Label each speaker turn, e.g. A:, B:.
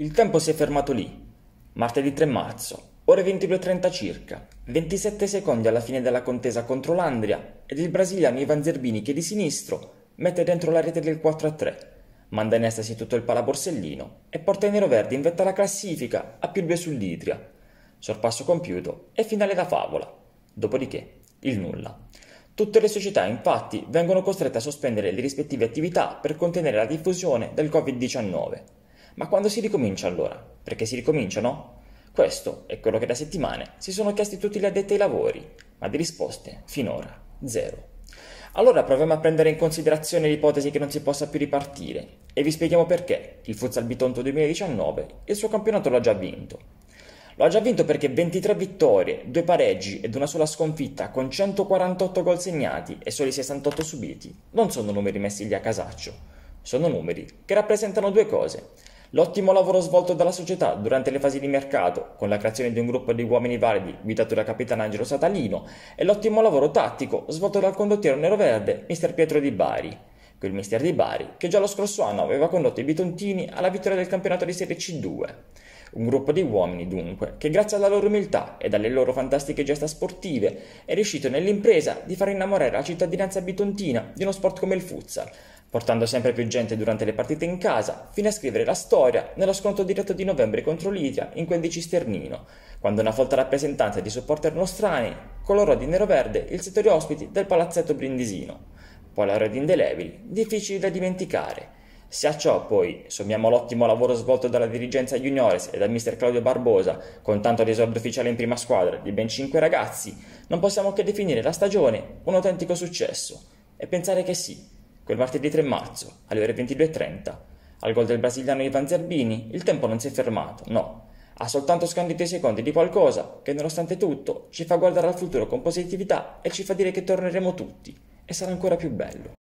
A: Il tempo si è fermato lì. Martedì 3 marzo, ore 22.30 circa, 27 secondi alla fine della contesa contro l'Andria ed il brasiliano Ivan Zerbini che di sinistro mette dentro la rete del 4-3, manda in estasi tutto il palaborsellino e porta i neroverdi in vetta alla classifica a più due sull'Idria. Sorpasso compiuto e finale da favola. Dopodiché, il nulla. Tutte le società infatti vengono costrette a sospendere le rispettive attività per contenere la diffusione del Covid-19. Ma quando si ricomincia allora? Perché si ricomincia, no? Questo è quello che da settimane si sono chiesti tutti gli addetti ai lavori, ma di risposte finora zero. Allora proviamo a prendere in considerazione l'ipotesi che non si possa più ripartire e vi spieghiamo perché il Futsal Bitonto 2019 il suo campionato l'ha già vinto. Lo ha già vinto perché 23 vittorie, 2 pareggi ed una sola sconfitta con 148 gol segnati e soli 68 subiti non sono numeri messi lì a casaccio, sono numeri che rappresentano due cose. L'ottimo lavoro svolto dalla società durante le fasi di mercato, con la creazione di un gruppo di uomini validi guidato da capitano Angelo Satalino, e l'ottimo lavoro tattico svolto dal condottiero neroverde mister Pietro Di Bari. Quel mister Di Bari che già lo scorso anno aveva condotto i bitontini alla vittoria del campionato di Serie C2. Un gruppo di uomini, dunque, che grazie alla loro umiltà e alle loro fantastiche gesta sportive è riuscito nell'impresa di far innamorare la cittadinanza bitontina di uno sport come il futsal, portando sempre più gente durante le partite in casa, fino a scrivere la storia nello scontro diretto di novembre contro l'Italia in 15 sternino, quando una folta rappresentanza di supporter nostrani colorò di nero-verde il settore ospiti del palazzetto brindisino. Poi la red indelebili, difficili da dimenticare. Se a ciò poi sommiamo l'ottimo lavoro svolto dalla dirigenza juniores e dal mister Claudio Barbosa, con tanto di esordio ufficiale in prima squadra di ben 5 ragazzi, non possiamo che definire la stagione un autentico successo. E pensare che sì, quel martedì 3 marzo, alle ore 22.30. Al gol del brasiliano Ivan Zerbini il tempo non si è fermato, no. Ha soltanto scandito i secondi di qualcosa che, nonostante tutto, ci fa guardare al futuro con positività e ci fa dire che torneremo tutti e sarà ancora più bello.